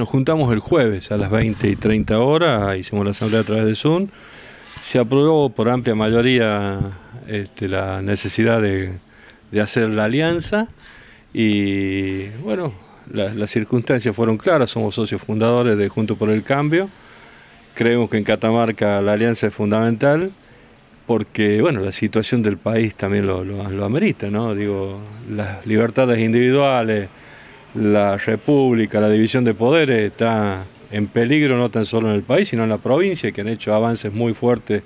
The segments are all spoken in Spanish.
Nos juntamos el jueves a las 20 y 30 horas, hicimos la asamblea a través de Zoom. Se aprobó por amplia mayoría este, la necesidad de, hacer la alianza y bueno, las circunstancias fueron claras, somos socios fundadores de Junto por el Cambio. Creemos que en Catamarca la alianza es fundamental porque bueno, la situación del país también lo, lo amerita, ¿no? Digo, las libertades individuales la república, la división de poderes está en peligro no tan solo en el país, sino en la provincia, que han hecho avances muy fuertes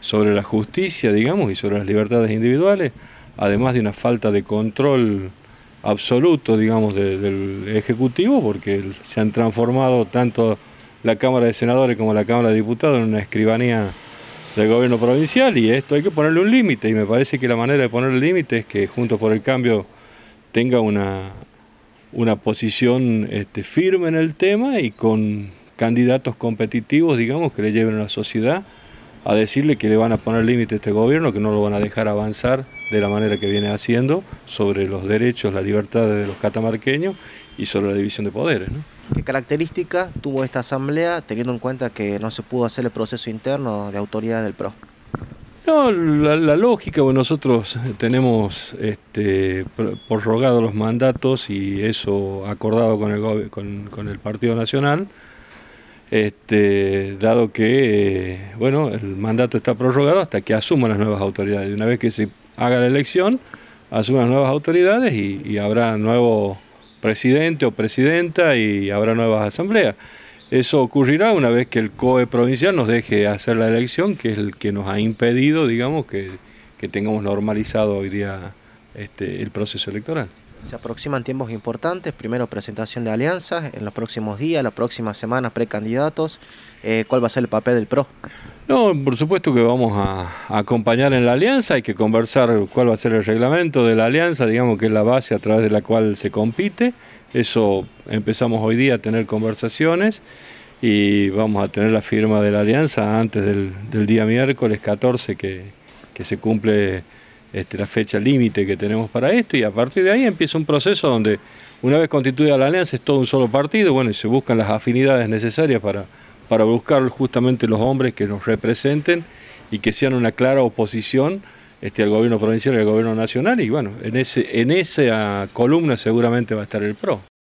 sobre la justicia, digamos, y sobre las libertades individuales, además de una falta de control absoluto, digamos, del Ejecutivo, porque se han transformado tanto la Cámara de Senadores como la Cámara de Diputados en una escribanía del gobierno provincial y esto hay que ponerle un límite y me parece que la manera de poner el límite es que Juntos por el Cambio tenga una una posición este, firme en el tema y con candidatos competitivos, digamos, que le lleven a la sociedad a decirle que le van a poner límite a este gobierno, que no lo van a dejar avanzar de la manera que viene haciendo sobre los derechos, la libertad de los catamarqueños y sobre la división de poderes. ¿Qué características tuvo esta asamblea teniendo en cuenta que no se pudo hacer el proceso interno de autoridad del PRO? No, la, lógica, bueno, nosotros tenemos este, prorrogado los mandatos y eso acordado con el, el Partido Nacional, este, dado que, eh, bueno, el mandato está prorrogado hasta que asuman las nuevas autoridades. Una vez que se haga la elección, asuman las nuevas autoridades y, y habrá nuevo presidente o presidenta y habrá nuevas asambleas. Eso ocurrirá una vez que el COE provincial nos deje hacer la elección, que es el que nos ha impedido, digamos, que, que tengamos normalizado hoy día este, el proceso electoral. Se aproximan tiempos importantes, primero presentación de alianzas, en los próximos días, las próximas semanas precandidatos. Eh, ¿Cuál va a ser el papel del PRO? No, por supuesto que vamos a, acompañar en la alianza, hay que conversar cuál va a ser el reglamento de la alianza, digamos que es la base a través de la cual se compite, eso empezamos hoy día a tener conversaciones y vamos a tener la firma de la alianza antes del, día miércoles 14 que, se cumple este, la fecha límite que tenemos para esto y a partir de ahí empieza un proceso donde una vez constituida la alianza es todo un solo partido, bueno, y se buscan las afinidades necesarias para para buscar justamente los hombres que nos representen y que sean una clara oposición este, al gobierno provincial y al gobierno nacional. Y bueno, en, ese, en esa columna seguramente va a estar el PRO.